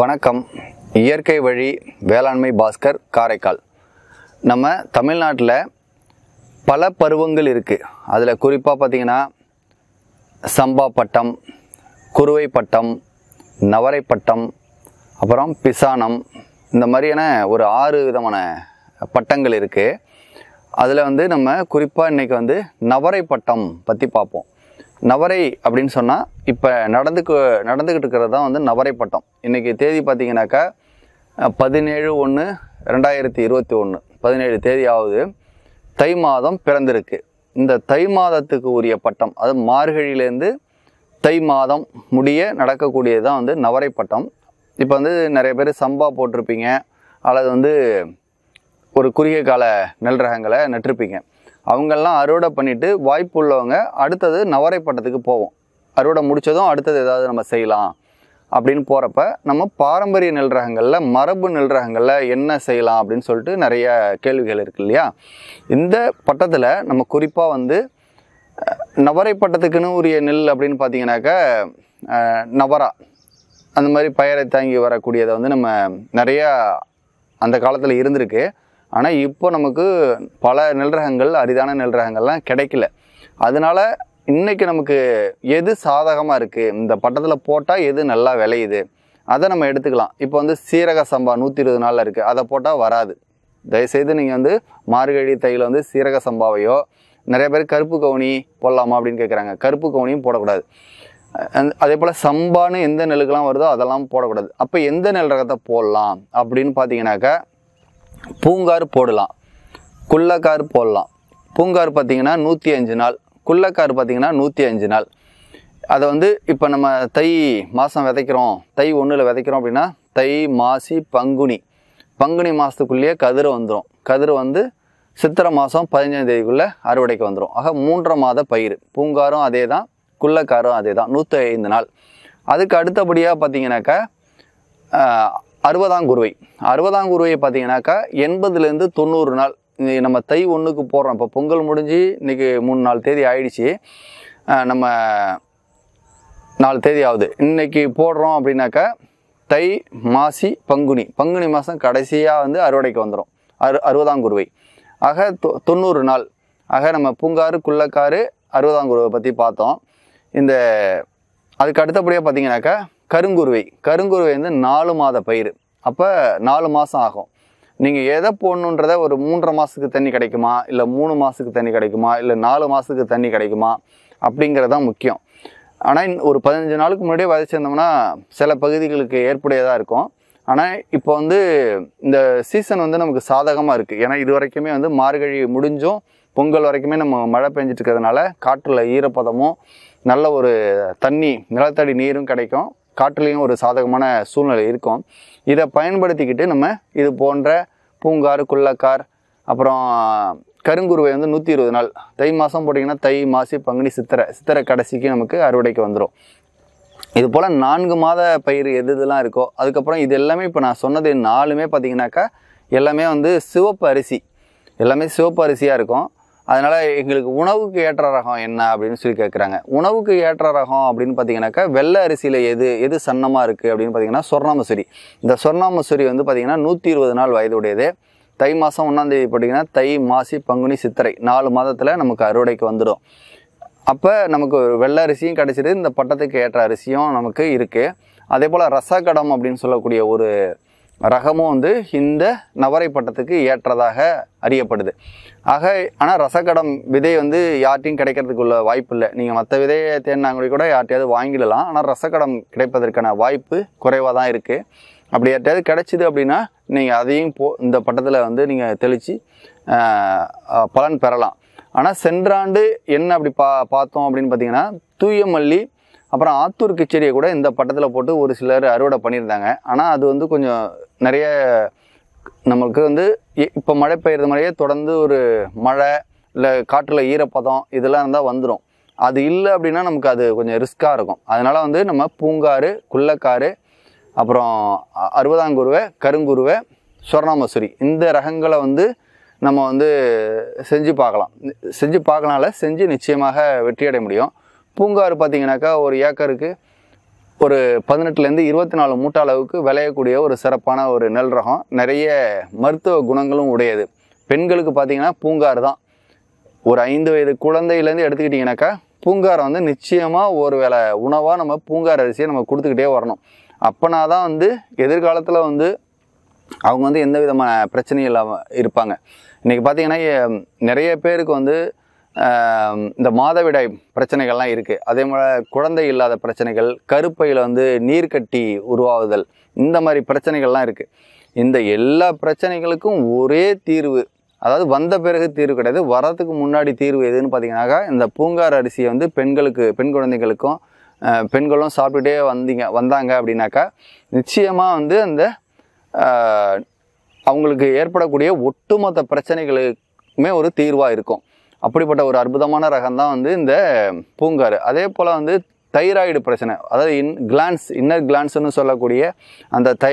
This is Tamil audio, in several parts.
வணக்கம் இயற்கை வழி வேளாண்மை பாஸ்கர் காரைக்கால் நம்ம தமிழ்நாட்டில் பல பருவங்கள் இருக்குது அதில் குறிப்பாக பார்த்திங்கன்னா சம்பா பட்டம் குருவை பட்டம் நவரை பட்டம் அப்புறம் பிசானம் இந்த மாதிரியான ஒரு ஆறு விதமான பட்டங்கள் இருக்குது அதில் வந்து நம்ம குறிப்பாக இன்றைக்கி வந்து நவரை பட்டம் பற்றி பார்ப்போம் நவரை அப்படின்னு சொன்னால் இப்போ நடந்துக்கு நடந்துக்கிட்டு இருக்கிறது தான் வந்து நவரை பட்டம் இன்றைக்கி தேதி பார்த்திங்கனாக்கா பதினேழு ஒன்று ரெண்டாயிரத்தி இருபத்தி ஒன்று பதினேழு தேதி ஆகுது தை மாதம் பிறந்திருக்கு இந்த தை மாதத்துக்கு உரிய பட்டம் அது மார்கழியிலேருந்து தை மாதம் முடிய நடக்கக்கூடியது தான் வந்து நவரை பட்டம் இப்போ வந்து நிறைய பேர் சம்பா போட்டிருப்பீங்க அல்லது வந்து ஒரு குறுகிய கால நெல் ரகங்களை நட்டிருப்பீங்க அவங்கெல்லாம் அறுவடை பண்ணிவிட்டு வாய்ப்பு உள்ளவங்க அடுத்தது நவரை பட்டத்துக்கு போவோம் அறுவடை முடித்ததும் அடுத்தது ஏதாவது நம்ம செய்யலாம் அப்படின்னு போகிறப்ப நம்ம பாரம்பரிய நெல் ரகங்களில் மரபு நெல் ரகங்களில் என்ன செய்யலாம் அப்படின்னு சொல்லிட்டு நிறைய கேள்விகள் இருக்குது இல்லையா இந்த பட்டத்தில் நம்ம குறிப்பாக வந்து நவரை பட்டத்துக்குன்னு உரிய நெல் அப்படின்னு பார்த்தீங்கன்னாக்கா நவரா அந்த மாதிரி பயரை தாங்கி வரக்கூடியதை வந்து நம்ம நிறையா அந்த காலத்தில் இருந்திருக்கு ஆனால் இப்போ நமக்கு பல நெல் ரகங்கள் அரிதான நெல் ரகங்கள்லாம் கிடைக்கல அதனால் இன்றைக்கி நமக்கு எது சாதகமாக இருக்குது இந்த பட்டத்தில் போட்டால் எது நல்லா விளையுது அதை நம்ம எடுத்துக்கலாம் இப்போ வந்து சீரக சம்பா நூற்றி இருபது நாளில் இருக்குது அதை போட்டால் வராது தயவுசெய்து நீங்கள் வந்து மார்கழி தையில் வந்து சீரக சம்பாவையோ நிறைய பேர் கருப்பு கவுனி போடலாமா அப்படின்னு கேட்குறாங்க கருப்பு கவுனியும் போடக்கூடாது அதே போல் சம்பான்னு எந்த நெல்லுக்கெல்லாம் வருதோ அதெல்லாம் போடக்கூடாது அப்போ எந்த நெல் ரகத்தை போடலாம் அப்படின்னு பார்த்தீங்கன்னாக்கா பூங்கார் போடலாம் குள்ளக்கார் போடலாம் பூங்கார் பார்த்திங்கன்னா நூற்றி அஞ்சு நாள் குள்ளக்கார் பார்த்திங்கன்னா நூற்றி அஞ்சு நாள் அதை வந்து இப்போ நம்ம தை மாதம் விதைக்கிறோம் தை ஒன்றில் விதைக்கிறோம் அப்படின்னா தை மாசி பங்குனி பங்குனி மாதத்துக்குள்ளேயே கதிர் வந்துடும் கதிர் வந்து சித்திரை மாதம் பதினஞ்சாம் தேதிக்குள்ளே அறுவடைக்கு வந்துடும் ஆக மூன்றரை மாத பயிர் பூங்காரும் அதே தான் குள்ளக்காரும் அதே தான் நூற்றி ஐந்து நாள் அதுக்கு அடுத்தபடியாக பார்த்தீங்கன்னாக்கா அறுபதாம் குருவை அறுபதாம் குருவை பார்த்தீங்கன்னாக்கா எண்பதுலேருந்து தொண்ணூறு நாள் நம்ம தை ஒன்றுக்கு போடுறோம் இப்போ பொங்கல் முடிஞ்சு இன்றைக்கி மூணு நாலு தேதி ஆயிடுச்சு நம்ம நாலு தேதி ஆகுது இன்றைக்கி போடுறோம் அப்படின்னாக்கா தை மாசி பங்குனி பங்குனி மாதம் கடைசியாக வந்து அறுவடைக்கு வந்துடும் அறு அறுபதாம் குருவை ஆக தொ தொண்ணூறு நாள் ஆக நம்ம பூங்காறு குள்ளக்காரு அறுபதாம் குருவை பற்றி பார்த்தோம் இந்த அதுக்கு அடுத்தபடியாக பார்த்தீங்கன்னாக்கா கருங்குருவை கருங்குருவை வந்து நாலு மாத பயிர் அப்போ நாலு மாதம் ஆகும் நீங்கள் எதை போடணுன்றத ஒரு மூன்றரை மாதத்துக்கு தண்ணி கிடைக்குமா இல்லை மூணு மாதத்துக்கு தண்ணி கிடைக்குமா இல்லை நாலு மாதத்துக்கு தண்ணி கிடைக்குமா அப்படிங்கிறதான் முக்கியம் ஆனால் ஒரு பதினஞ்சு நாளுக்கு முன்னாடியே விதைச்சிருந்தோம்னா சில பகுதிகளுக்கு ஏற்புடையதாக இருக்கும் ஆனால் இப்போ வந்து இந்த சீசன் வந்து நமக்கு சாதகமாக இருக்குது ஏன்னா இது வரைக்குமே வந்து மார்கழி முடிஞ்சும் பொங்கல் வரைக்குமே நம்ம மழை பெஞ்சிட்டு இருக்கிறதுனால காற்றில் ஈரப்பதமும் நல்ல ஒரு தண்ணி நிலத்தடி நீரும் கிடைக்கும் காற்றுலேயும் ஒரு சாதகமான சூழ்நிலை இருக்கும் இதை பயன்படுத்திக்கிட்டு நம்ம இது போன்ற பூங்கார் குள்ளக்கார் அப்புறம் கருங்குருவை வந்து நூற்றி இருபது நாள் தை மாதம் போட்டிங்கன்னா தை மாசி பங்குனி சித்திரை சித்திரை கடைசிக்கு நமக்கு அறுவடைக்கு வந்துடும் இது போல் நான்கு மாத பயிர் எது இதெல்லாம் இருக்கோ அதுக்கப்புறம் இது எல்லாமே இப்போ நான் சொன்னது நாலுமே பார்த்திங்கனாக்கா எல்லாமே வந்து சிவப்பு அரிசி எல்லாமே சிவப்பு அரிசியாக இருக்கும் அதனால் எங்களுக்கு உணவுக்கு ஏற்ற ரகம் என்ன அப்படின்னு சொல்லி கேட்குறாங்க உணவுக்கு ஏற்ற ரகம் அப்படின்னு பார்த்தீங்கன்னாக்கா வெள்ளை அரிசியில் எது எது சன்னமாக இருக்குது அப்படின்னு பார்த்தீங்கன்னா சொர்ணாமசூரி இந்த சொர்ணாமசூரி வந்து பார்த்திங்கன்னா நூற்றி இருபது நாள் வயதுடையது தை மாதம் ஒன்றாந்தேதி பார்த்திங்கன்னா தை மாசி பங்குனி சித்திரை நாலு மாதத்தில் நமக்கு அறுவடைக்கு வந்துடும் அப்போ நமக்கு வெள்ளை அரிசியும் கிடச்சிது இந்த பட்டத்துக்கு ஏற்ற அரிசியும் நமக்கு இருக்குது அதே போல் ரசக்கடம் அப்படின்னு சொல்லக்கூடிய ஒரு ரகமும் வந்து இந்த நவரை பட்டத்துக்கு ஏற்றதாக அறியப்படுது ஆக ஆனால் ரசக்கடம் விதை வந்து யார்ட்டையும் கிடைக்கிறதுக்குள்ள வாய்ப்பு இல்லை நீங்கள் மற்ற விதையை தேடினாங்க கூட யார்ட்டையாவது வாங்கிடலாம் ஆனால் ரசக்கடம் கிடைப்பதற்கான வாய்ப்பு குறைவாக தான் இருக்குது அப்படி யார்ட்டையாவது கிடைச்சிது அப்படின்னா நீங்கள் அதையும் போ இந்த பட்டத்தில் வந்து நீங்கள் தெளித்து பலன் பெறலாம் ஆனால் சென்றாண்டு என்ன அப்படி பா பார்த்தோம் அப்படின்னு பார்த்தீங்கன்னா தூயமல்லி அப்புறம் ஆத்தூர் கிச்சடியை கூட இந்த பட்டத்தில் போட்டு ஒரு சிலர் அறுவடை பண்ணியிருந்தாங்க ஆனால் அது வந்து கொஞ்சம் நிறைய நமக்கு வந்து இப்போ மழை பெய்கிறது மாதிரியே தொடர்ந்து ஒரு மழை இல்லை காற்றில் ஈரப்பதம் இதெல்லாம் இருந்தால் வந்துடும் அது இல்லை அப்படின்னா நமக்கு அது கொஞ்சம் ரிஸ்க்காக இருக்கும் அதனால் வந்து நம்ம பூங்காறு குள்ளக்காறு அப்புறம் அறுபதாங்குருவை கருங்குருவை சொர்ணாமசூரி இந்த ரகங்களை வந்து நம்ம வந்து செஞ்சு பார்க்கலாம் செஞ்சு பார்க்கலாம்ல செஞ்சு நிச்சயமாக வெற்றியடைய முடியும் பூங்காறு பார்த்திங்கனாக்கா ஒரு ஏக்கருக்கு ஒரு பதினெட்டுலேருந்து இருபத்தி நாலு மூட்டை அளவுக்கு விளையக்கூடிய ஒரு சிறப்பான ஒரு நெல் ரகம் நிறைய மருத்துவ குணங்களும் உடையது பெண்களுக்கு பார்த்தீங்கன்னா பூங்கார் தான் ஒரு ஐந்து வயது குழந்தையிலேருந்து எடுத்துக்கிட்டிங்கனாக்கா பூங்காரை வந்து நிச்சயமாக ஒரு வேளை உணவாக நம்ம பூங்கார் அரிசியை நம்ம கொடுத்துக்கிட்டே வரணும் அப்போனா தான் வந்து எதிர்காலத்தில் வந்து அவங்க வந்து எந்த விதமான பிரச்சனையும் இல்லாமல் இருப்பாங்க இன்றைக்கி பார்த்திங்கன்னா நிறைய பேருக்கு வந்து இந்த மாதவிடாய் பிரச்சனைகள்லாம் இருக்குது அதே மாதிரி குழந்தை இல்லாத பிரச்சனைகள் கருப்பையில் வந்து நீர் கட்டி உருவாகுதல் இந்த மாதிரி பிரச்சனைகள்லாம் இருக்குது இந்த எல்லா பிரச்சனைகளுக்கும் ஒரே தீர்வு அதாவது வந்த பிறகு தீர்வு கிடையாது வரத்துக்கு முன்னாடி தீர்வு எதுன்னு பார்த்தீங்கன்னாக்கா இந்த பூங்கார் அரிசியை வந்து பெண்களுக்கு பெண் குழந்தைகளுக்கும் பெண்களும் சாப்பிட்டுட்டே வந்தீங்க வந்தாங்க அப்படின்னாக்கா நிச்சயமாக வந்து அந்த அவங்களுக்கு ஏற்படக்கூடிய ஒட்டுமொத்த பிரச்சனைகளுக்குமே ஒரு தீர்வாக இருக்கும் அப்படிப்பட்ட ஒரு அற்புதமான ரகம் தான் வந்து இந்த பூங்காறு அதே போல் வந்து தைராய்டு பிரச்சனை அதாவது இன் கிளான்ஸ் இன்னர் கிளான்ஸ்ன்னு சொல்லக்கூடிய அந்த தை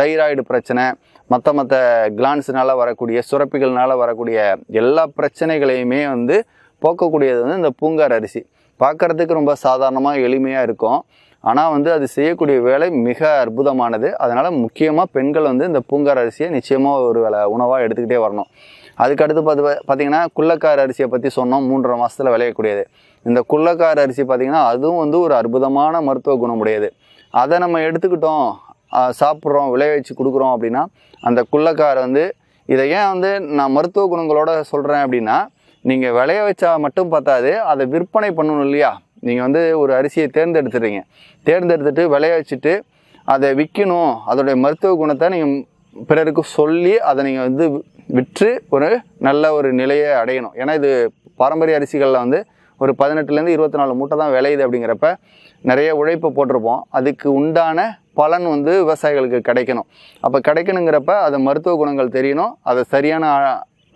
தைராய்டு பிரச்சனை மற்ற மற்ற கிளான்ஸ்னால் வரக்கூடிய சுரப்பிகள்னால் வரக்கூடிய எல்லா பிரச்சனைகளையுமே வந்து போக்கக்கூடியது வந்து இந்த பூங்கார் அரிசி பார்க்குறதுக்கு ரொம்ப சாதாரணமாக எளிமையாக இருக்கும் ஆனால் வந்து அது செய்யக்கூடிய வேலை மிக அற்புதமானது அதனால் முக்கியமாக பெண்கள் வந்து இந்த பூங்கார் அரிசியை நிச்சயமாக ஒரு வேலை உணவாக எடுத்துக்கிட்டே வரணும் அதுக்கடுத்து பார்த்து பார்த்தீங்கன்னா குள்ளக்கார அரிசியை பற்றி சொன்னோம் மூன்றரை மாதத்தில் விளையக்கூடியது இந்த குள்ளக்கார அரிசி பார்த்திங்கன்னா அதுவும் வந்து ஒரு அற்புதமான மருத்துவ குணமுடையது அதை நம்ம எடுத்துக்கிட்டோம் சாப்பிட்றோம் விளைய வச்சு கொடுக்குறோம் அப்படின்னா அந்த குள்ளக்கார வந்து இதை ஏன் வந்து நான் மருத்துவ குணங்களோட சொல்கிறேன் அப்படின்னா நீங்கள் விளைய வச்சா மட்டும் பார்த்தாது அதை விற்பனை பண்ணணும் இல்லையா நீங்கள் வந்து ஒரு அரிசியை தேர்ந்தெடுத்துடுறீங்க தேர்ந்தெடுத்துட்டு விளைய வச்சுட்டு அதை விற்கணும் அதோடைய மருத்துவ குணத்தை நீங்கள் பிறருக்கு சொல்லி அதை நீங்கள் வந்து விற்று ஒரு நல்ல ஒரு நிலையை அடையணும் ஏன்னா இது பாரம்பரிய அரிசிகளில் வந்து ஒரு பதினெட்டுலேருந்து இருபத்தி நாலு மூட்டை தான் விளையுது அப்படிங்கிறப்ப நிறைய உழைப்பு போட்டிருப்போம் அதுக்கு உண்டான பலன் வந்து விவசாயிகளுக்கு கிடைக்கணும் அப்போ கிடைக்கணுங்கிறப்ப அதை மருத்துவ குணங்கள் தெரியணும் அதை சரியான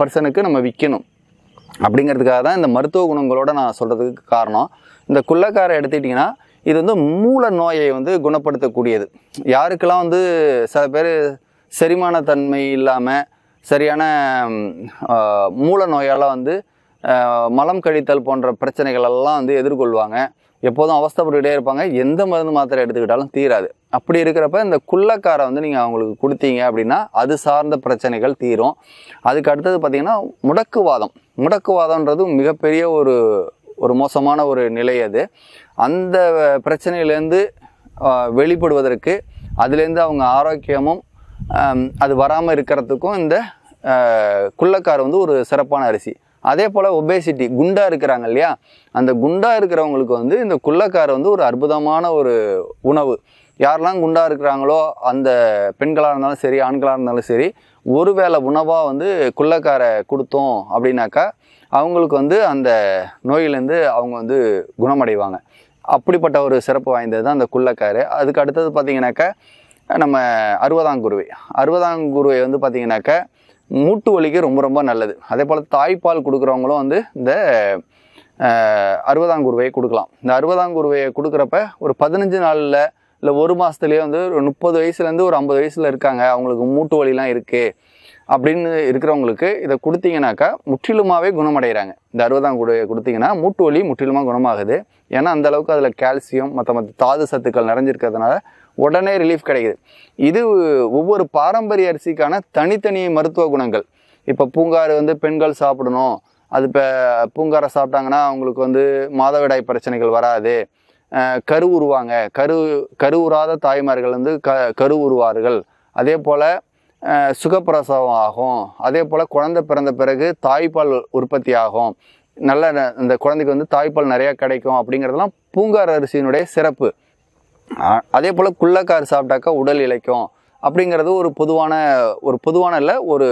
பர்சனுக்கு நம்ம விற்கணும் அப்படிங்கிறதுக்காக தான் இந்த மருத்துவ குணங்களோட நான் சொல்கிறதுக்கு காரணம் இந்த குள்ளக்காரை எடுத்துக்கிட்டிங்கன்னா இது வந்து மூல நோயை வந்து குணப்படுத்தக்கூடியது யாருக்கெல்லாம் வந்து சில பேர் செரிமான தன்மை இல்லாமல் சரியான மூல நோயால் வந்து மலம் கழித்தல் போன்ற பிரச்சனைகள் எல்லாம் வந்து எதிர்கொள்வாங்க எப்போதும் அவஸ்தப்பட்டுக்கிட்டே இருப்பாங்க எந்த மருந்து மாத்திரை எடுத்துக்கிட்டாலும் தீராது அப்படி இருக்கிறப்ப இந்த குள்ளக்காரை வந்து நீங்கள் அவங்களுக்கு கொடுத்தீங்க அப்படின்னா அது சார்ந்த பிரச்சனைகள் தீரும் அதுக்கு அடுத்தது பார்த்திங்கன்னா முடக்குவாதம் முடக்குவாதம்ன்றது மிகப்பெரிய ஒரு ஒரு மோசமான ஒரு நிலை அது அந்த பிரச்சனையிலேருந்து வெளிப்படுவதற்கு அதுலேருந்து அவங்க ஆரோக்கியமும் அது வராமல் இருக்கிறதுக்கும் இந்த குள்ளக்கார் வந்து ஒரு சிறப்பான அரிசி அதே போல் ஒபேசிட்டி குண்டாக இருக்கிறாங்க இல்லையா அந்த குண்டாக இருக்கிறவங்களுக்கு வந்து இந்த குள்ளக்கார் வந்து ஒரு அற்புதமான ஒரு உணவு யாரெல்லாம் குண்டாக இருக்கிறாங்களோ அந்த பெண்களாக இருந்தாலும் சரி ஆண்களாக இருந்தாலும் சரி ஒரு வேளை உணவாக வந்து குள்ளக்காரை கொடுத்தோம் அப்படின்னாக்கா அவங்களுக்கு வந்து அந்த நோயிலேருந்து அவங்க வந்து குணமடைவாங்க அப்படிப்பட்ட ஒரு சிறப்பு வாய்ந்தது தான் அந்த குள்ளக்காரு அதுக்கு அடுத்தது பார்த்திங்கனாக்கா நம்ம அறுபதாம் குருவை அறுபதாம் குருவை வந்து பார்த்திங்கனாக்கா மூட்டு வலிக்கு ரொம்ப ரொம்ப நல்லது அதே போல் தாய்ப்பால் கொடுக்குறவங்களும் வந்து இந்த அறுபதாம் குருவையை கொடுக்கலாம் இந்த அறுபதாம் குருவையை கொடுக்குறப்ப ஒரு பதினஞ்சு நாளில் இல்லை ஒரு மாதத்துலேயே வந்து ஒரு முப்பது வயசுலேருந்து ஒரு ஐம்பது வயசில் இருக்காங்க அவங்களுக்கு மூட்டு வலிலாம் இருக்குது அப்படின்னு இருக்கிறவங்களுக்கு இதை கொடுத்தீங்கனாக்கா முற்றிலுமாகவே குணமடைகிறாங்க இந்த அறுபதாம் குருவையை கொடுத்தீங்கன்னா மூட்டு வலி முற்றிலுமாக குணமாகுது ஏன்னா அந்தளவுக்கு அதில் கால்சியம் மற்ற மற்ற தாது சத்துக்கள் நிறைஞ்சிருக்கிறதுனால உடனே ரிலீஃப் கிடைக்குது இது ஒவ்வொரு பாரம்பரிய அரிசிக்கான தனித்தனி மருத்துவ குணங்கள் இப்போ பூங்கார் வந்து பெண்கள் சாப்பிடணும் அது இப்போ பூங்காரை சாப்பிட்டாங்கன்னா அவங்களுக்கு வந்து மாதவிடாய் பிரச்சனைகள் வராது கரு உருவாங்க கரு கரு உறாத தாய்மார்கள் வந்து க கரு உருவார்கள் அதே போல் சுகப்பிரசவம் ஆகும் அதே போல் குழந்தை பிறந்த பிறகு தாய்ப்பால் உற்பத்தி ஆகும் நல்ல இந்த குழந்தைக்கு வந்து தாய்ப்பால் நிறையா கிடைக்கும் அப்படிங்கிறதெல்லாம் பூங்கார் அரிசியினுடைய சிறப்பு அதே போல் குள்ளக்கார் சாப்பிட்டாக்கா உடல் இழைக்கும் அப்படிங்கிறது ஒரு பொதுவான ஒரு பொதுவான இல்லை ஒரு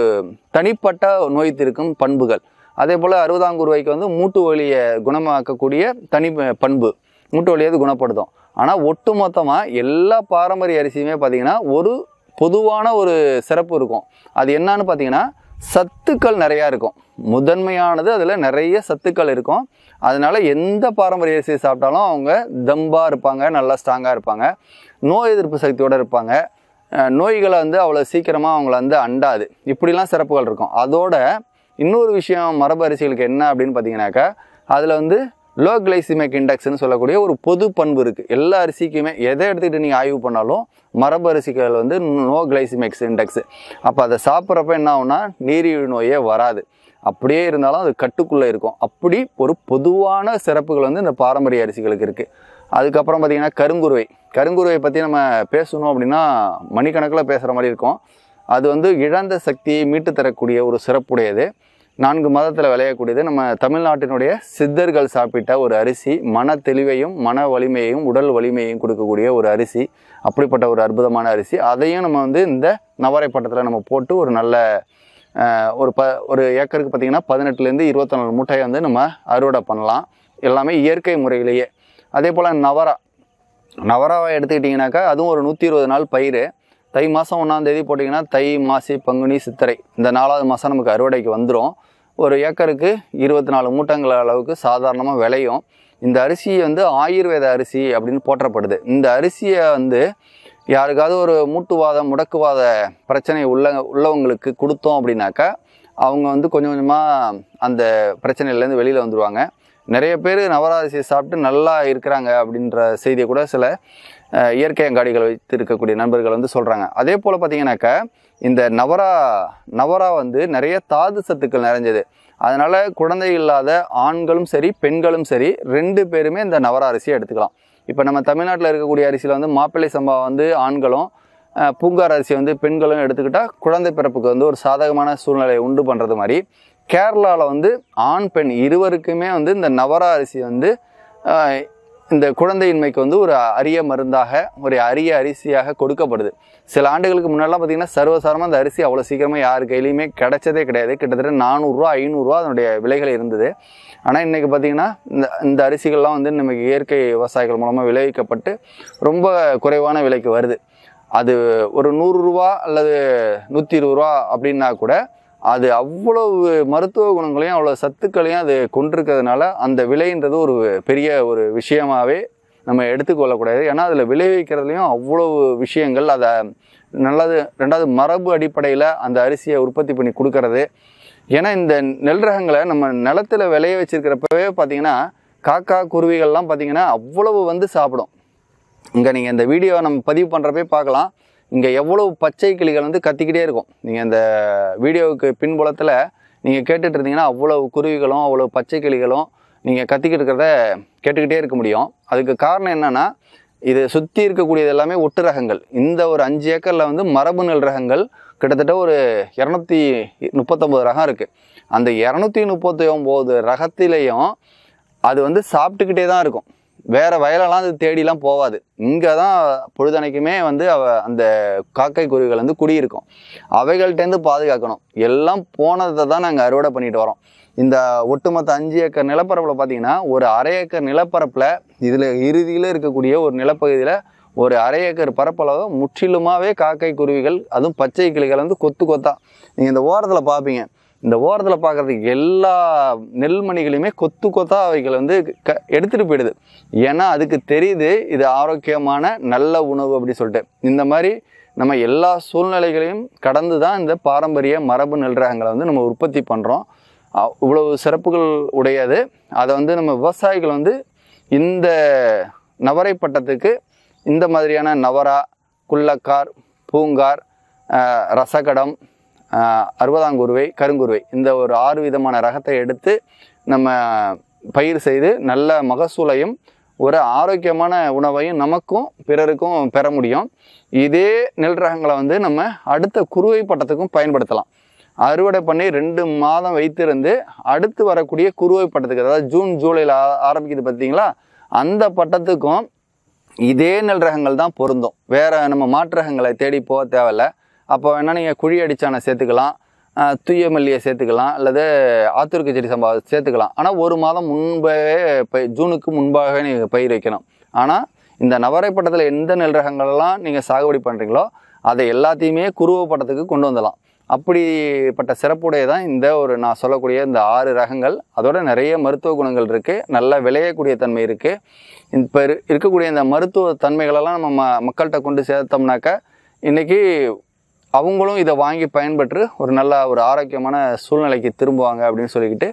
தனிப்பட்ட நோய் திருக்கும் பண்புகள் அதே போல் அறுபதாங்குருவைக்கு வந்து மூட்டு வலியை குணமாக்கக்கூடிய தனி பண்பு மூட்டு வலியை அது குணப்படுத்தும் ஆனால் ஒட்டு மொத்தமாக எல்லா பாரம்பரிய அரிசியுமே பார்த்திங்கன்னா ஒரு பொதுவான ஒரு சிறப்பு இருக்கும் அது என்னான்னு பார்த்தீங்கன்னா சத்துக்கள் நிறையா இருக்கும் முதன்மையானது அதில் நிறைய சத்துக்கள் இருக்கும் அதனால் எந்த பாரம்பரிய அரிசியை சாப்பிட்டாலும் அவங்க தம்பாக இருப்பாங்க நல்லா ஸ்ட்ராங்காக இருப்பாங்க நோய் எதிர்ப்பு சக்தியோடு இருப்பாங்க நோய்களை வந்து அவ்வளோ சீக்கிரமாக அவங்கள வந்து அண்டாது இப்படிலாம் சிறப்புகள் இருக்கும் அதோட இன்னொரு விஷயம் மரபு அரிசிகளுக்கு என்ன அப்படின்னு பார்த்தீங்கன்னாக்கா அதில் வந்து லோ கிளைசிமிக் இண்டெக்ஸ்ன்னு சொல்லக்கூடிய ஒரு பொது பண்பு இருக்குது எல்லா அரிசிக்குமே எதை எடுத்துக்கிட்டு நீங்கள் ஆய்வு பண்ணாலும் மரபு அரிசிகள் வந்து நோ கிளைசிமிக்ஸ் இண்டெக்ஸு அப்போ அதை சாப்பிட்றப்ப என்ன ஆகுனா நீரிழிவு நோயே வராது அப்படியே இருந்தாலும் அது கட்டுக்குள்ளே இருக்கும் அப்படி ஒரு பொதுவான சிறப்புகள் வந்து இந்த பாரம்பரிய அரிசிகளுக்கு இருக்குது அதுக்கப்புறம் பார்த்திங்கன்னா கருங்குருவை கருங்குருவை பற்றி நம்ம பேசணும் அப்படின்னா மணிக்கணக்கில் பேசுகிற மாதிரி இருக்கும் அது வந்து இழந்த சக்தியை மீட்டு தரக்கூடிய ஒரு சிறப்புடையது நான்கு மதத்தில் விளையக்கூடியது நம்ம தமிழ்நாட்டினுடைய சித்தர்கள் சாப்பிட்ட ஒரு அரிசி மன தெளிவையும் மன வலிமையையும் உடல் வலிமையையும் கொடுக்கக்கூடிய ஒரு அரிசி அப்படிப்பட்ட ஒரு அற்புதமான அரிசி அதையும் நம்ம வந்து இந்த நவரை பட்டத்தில் நம்ம போட்டு ஒரு நல்ல ஒரு ப ஒரு ஏக்கருக்கு பார்த்திங்கன்னா பதினெட்டுலேருந்து இருபத்தி நாலு மூட்டையை வந்து நம்ம அறுவடை பண்ணலாம் எல்லாமே இயற்கை முறையிலேயே அதே போல் நவரா நவராவை எடுத்துக்கிட்டிங்கனாக்கா அதுவும் ஒரு நூற்றி இருபது நாள் பயிர் தை மாதம் ஒன்றாந்தேதி போட்டிங்கன்னா தை மாசி பங்குனி சித்திரை இந்த நாலாவது மாதம் நமக்கு அறுவடைக்கு வந்துடும் ஒரு ஏக்கருக்கு இருபத்தி நாலு மூட்டங்கள் அளவுக்கு சாதாரணமாக விளையும் இந்த அரிசி வந்து ஆயுர்வேத அரிசி அப்படின்னு போற்றப்படுது இந்த அரிசியை வந்து யாருக்காவது ஒரு மூட்டுவாத முடக்குவாத பிரச்சனை உள்ள உள்ளவங்களுக்கு கொடுத்தோம் அப்படின்னாக்கா அவங்க வந்து கொஞ்சம் கொஞ்சமாக அந்த பிரச்சனையிலேருந்து வெளியில் வந்துடுவாங்க நிறைய பேர் நவராசியை சாப்பிட்டு நல்லா இருக்கிறாங்க அப்படின்ற செய்தியை கூட சில இயற்கை அங்காடிகள் வைத்திருக்கக்கூடிய நண்பர்கள் வந்து சொல்கிறாங்க அதே போல் பார்த்தீங்கன்னாக்க இந்த நவரா நவரா வந்து நிறைய தாது சத்துக்கள் நிறைஞ்சது அதனால் குழந்தை இல்லாத ஆண்களும் சரி பெண்களும் சரி ரெண்டு பேருமே இந்த நவரா அரிசியை எடுத்துக்கலாம் இப்போ நம்ம தமிழ்நாட்டில் இருக்கக்கூடிய அரிசியில் வந்து மாப்பிள்ளை சம்பா வந்து ஆண்களும் பூங்கார் அரிசி வந்து பெண்களும் எடுத்துக்கிட்டால் குழந்தை பிறப்புக்கு வந்து ஒரு சாதகமான சூழ்நிலையை உண்டு பண்ணுறது மாதிரி கேரளாவில் வந்து ஆண் பெண் இருவருக்குமே வந்து இந்த நவரா அரிசி வந்து இந்த குழந்தையின்மைக்கு வந்து ஒரு அரிய மருந்தாக ஒரு அரிய அரிசியாக கொடுக்கப்படுது சில ஆண்டுகளுக்கு முன்னெல்லாம் பார்த்தீங்கன்னா சர்வசாரமாக அந்த அரிசி அவ்வளோ சீக்கிரமாக யார் கையிலையுமே கிடைச்சதே கிடையாது கிட்டத்தட்ட நானூறுரூவா ஐநூறுரூவா அதனுடைய விலைகள் இருந்தது ஆனால் இன்றைக்கி பார்த்திங்கன்னா இந்த இந்த அரிசிகள்லாம் வந்து நமக்கு இயற்கை விவசாயிகள் மூலமாக விளைவிக்கப்பட்டு ரொம்ப குறைவான விலைக்கு வருது அது ஒரு நூறுரூவா அல்லது நூற்றி இருபது ரூபா அப்படின்னா கூட அது அவ்வளவு மருத்துவ குணங்களையும் அவ்வளோ சத்துக்களையும் அது கொண்டிருக்கிறதுனால அந்த விலைன்றது ஒரு பெரிய ஒரு விஷயமாகவே நம்ம எடுத்துக்கொள்ளக்கூடாது ஏன்னா அதில் விளைவிக்கிறதுலையும் அவ்வளவு விஷயங்கள் அதை நல்லது ரெண்டாவது மரபு அடிப்படையில் அந்த அரிசியை உற்பத்தி பண்ணி கொடுக்கறது ஏன்னா இந்த நெல் ரகங்களை நம்ம நிலத்தில் விளைய வச்சுருக்கிறப்பவே பார்த்திங்கன்னா காக்கா குருவிகள்லாம் பார்த்திங்கன்னா அவ்வளவு வந்து சாப்பிடும் இங்கே நீங்கள் இந்த வீடியோவை நம்ம பதிவு பண்ணுறப்பே பார்க்கலாம் இங்கே எவ்வளோ பச்சை கிளிகள் வந்து கத்திக்கிட்டே இருக்கும் நீங்கள் இந்த வீடியோவுக்கு பின்புலத்தில் நீங்கள் கேட்டுட்டு இருந்தீங்கன்னா அவ்வளோ குருவிகளும் அவ்வளோ பச்சை கிளிகளும் நீங்கள் கத்திக்கிட்டு இருக்கிறத கேட்டுக்கிட்டே இருக்க முடியும் அதுக்கு காரணம் என்னென்னா இது சுற்றி இருக்கக்கூடியது எல்லாமே ஒட்டு ரகங்கள் இந்த ஒரு அஞ்சு ஏக்கரில் வந்து மரபு நெல் ரகங்கள் கிட்டத்தட்ட ஒரு இரநூத்தி முப்பத்தொம்போது ரகம் இருக்குது அந்த இரநூத்தி முப்பத்தி ஒம்பது ரகத்திலையும் அது வந்து சாப்பிட்டுக்கிட்டே தான் இருக்கும் வேற வயலெல்லாம் அது தேடிலாம் போகாது இங்கே தான் பொழுதனைக்குமே வந்து அவ அந்த காக்கை குருவிகள் வந்து குடியிருக்கும் அவைகள்ட்டேருந்து பாதுகாக்கணும் எல்லாம் போனதை தான் நாங்கள் அறுவடை பண்ணிட்டு வரோம் இந்த ஒட்டுமொத்த அஞ்சு ஏக்கர் நிலப்பரப்பில் பார்த்தீங்கன்னா ஒரு அரை ஏக்கர் நிலப்பரப்பில் இதில் இறுதியில் இருக்கக்கூடிய ஒரு நிலப்பகுதியில் ஒரு அரை ஏக்கர் பரப்பளவு முற்றிலுமாகவே காக்கை குருவிகள் அதுவும் பச்சை கிளிகள் வந்து கொத்து கொத்தா நீங்கள் இந்த ஓரத்தில் பார்ப்பீங்க இந்த ஓரத்தில் பார்க்குறதுக்கு எல்லா நெல்மணிகளையுமே கொத்து கொத்தாக அவைகளை வந்து க எடுத்துகிட்டு போயிடுது ஏன்னா அதுக்கு தெரியுது இது ஆரோக்கியமான நல்ல உணவு அப்படி சொல்லிட்டு இந்த மாதிரி நம்ம எல்லா சூழ்நிலைகளையும் கடந்து தான் இந்த பாரம்பரிய மரபு நெல் ரகங்களை வந்து நம்ம உற்பத்தி பண்ணுறோம் இவ்வளவு சிறப்புகள் உடையாது அதை வந்து நம்ம விவசாயிகள் வந்து இந்த நவரை பட்டத்துக்கு இந்த மாதிரியான நவரா குள்ளக்கார் பூங்கார் ரசகடம் அறுபதாங்குருவை கருங்குருவை இந்த ஒரு ஆறு விதமான ரகத்தை எடுத்து நம்ம பயிர் செய்து நல்ல மகசூலையும் ஒரு ஆரோக்கியமான உணவையும் நமக்கும் பிறருக்கும் பெற முடியும் இதே நெல் ரகங்களை வந்து நம்ம அடுத்த குருவை பட்டத்துக்கும் பயன்படுத்தலாம் அறுவடை பண்ணி ரெண்டு மாதம் வைத்திருந்து அடுத்து வரக்கூடிய குருவை பட்டத்துக்கு அதாவது ஜூன் ஜூலையில் ஆரம்பிக்குது பார்த்தீங்களா அந்த பட்டத்துக்கும் இதே நெல் ரகங்கள் தான் பொருந்தும் வேறு நம்ம மாற்று ரகங்களை தேடி போக தேவையில்லை அப்போ வேணால் நீங்கள் குழி அடித்தானை சேர்த்துக்கலாம் தூய மல்லியை சேர்த்துக்கலாம் அல்லது ஆத்தூருக்கு செடி சம்பா சேர்த்துக்கலாம் ஆனால் ஒரு மாதம் முன்பே பை ஜூனுக்கு முன்பாகவே நீங்கள் பயிர் வைக்கணும் ஆனால் இந்த நவரை பட்டத்தில் எந்த நெல் ரகங்கள்லாம் நீங்கள் சாகுபடி பண்ணுறீங்களோ அதை எல்லாத்தையுமே குருவ பட்டத்துக்கு கொண்டு வந்தலாம் அப்படிப்பட்ட சிறப்புடைய தான் இந்த ஒரு நான் சொல்லக்கூடிய இந்த ஆறு ரகங்கள் அதோட நிறைய மருத்துவ குணங்கள் இருக்குது நல்லா விளையக்கூடிய தன்மை இருக்குது இப்போ இருக்கக்கூடிய இந்த மருத்துவ தன்மைகளெல்லாம் நம்ம மக்கள்கிட்ட கொண்டு சேர்த்தோம்னாக்க இன்றைக்கி அவங்களும் இதை வாங்கி பயன்பெற்று ஒரு நல்ல ஒரு ஆரோக்கியமான சூழ்நிலைக்கு திரும்புவாங்க அப்படின்னு சொல்லிக்கிட்டு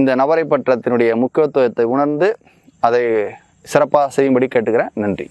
இந்த நவரை பற்றத்தினுடைய முக்கியத்துவத்தை உணர்ந்து அதை சிறப்பாக செய்யும்படி கேட்டுக்கிறேன் நன்றி